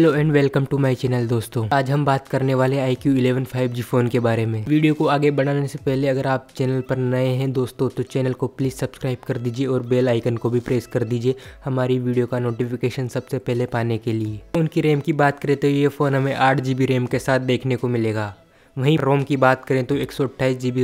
hello and welcome to my channel दोस्तों आज हम बात करने वाले I Q eleven five G phone के बारे में वीडियो को आगे बढ़ाने से पहले अगर आप चैनल पर नए हैं दोस्तों तो चैनल को प्लीज़ सब्सक्राइब कर दीजिए और बेल आइकन को भी प्रेस कर दीजिए हमारी वीडियो का नोटिफिकेशन सबसे पहले पाने के लिए उनकी रैम की बात करें तो ये फ़ोन हमें आठ रैम के साथ देखने को मिलेगा वहीं रोम की बात करें तो एक सौ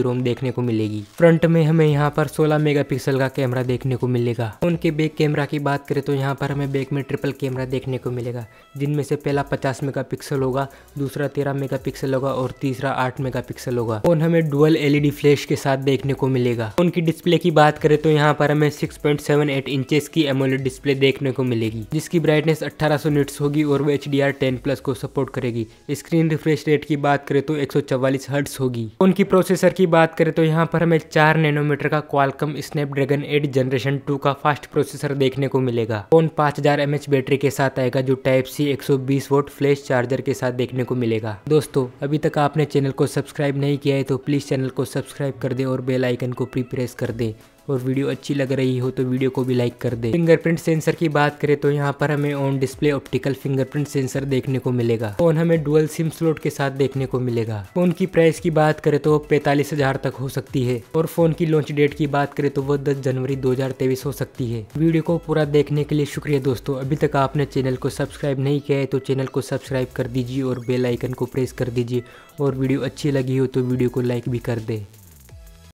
रोम देखने को मिलेगी फ्रंट में हमें यहाँ पर 16 मेगापिक्सल का कैमरा देखने को मिलेगा उनके बैक कैमरा की बात करें तो यहाँ पर हमें बैक में ट्रिपल कैमरा देखने को मिलेगा जिनमें से पहला 50 मेगापिक्सल होगा दूसरा 13 मेगापिक्सल होगा और तीसरा 8 मेगापिक्सल होगा फोन हमें डुअल एलईडी फ्लैश के साथ देखने को मिलेगा उनकी डिस्प्ले की बात करें तो यहाँ पर हमें एट इंच की एमोलेट डिस्प्ले देखने को मिलेगी जिसकी ब्राइटनेस अठारह सौ होगी और वो एच डी प्लस को सपोर्ट करेगी स्क्रीन रिफ्रेश रेट की बात करें तो एक चौवालीस हर्ट्स होगी उनकी प्रोसेसर की बात करें तो यहाँ पर हमें चार नैनोमीटर का क्वालकम स्नैपड्रैगन 8 जनरेशन 2 का फास्ट प्रोसेसर देखने को मिलेगा फोन 5000 हजार बैटरी के साथ आएगा जो type C 120 watt flash charger के साथ देखने को मिलेगा दोस्तों अभी तक आपने चैनल को सब्सक्राइब नहीं किया है तो प्लीज चैनल को सब्सक्राइब कर दे और बेलाइकन को प्रीप्रेस कर दे और वीडियो अच्छी लग रही हो तो वीडियो को भी लाइक कर दे फिंगरप्रिंट सेंसर की बात करें तो यहाँ पर हमें on display optical fingerprint sensor देखने को मिलेगा फोन हमें डुअल सिम स्लोट के साथ देखने को मिलेगा फोन की प्राइस की बात करें तो पैंतालीस हजार तक हो सकती है और फोन की लॉन्च डेट की बात करें तो वो दस जनवरी दो हो सकती है वीडियो को पूरा देखने के लिए शुक्रिया दोस्तों अभी तक आपने चैनल को सब्सक्राइब नहीं किया है तो चैनल को सब्सक्राइब कर दीजिए और बेल आइकन को प्रेस कर दीजिए और वीडियो अच्छी लगी हो तो वीडियो को लाइक भी कर दें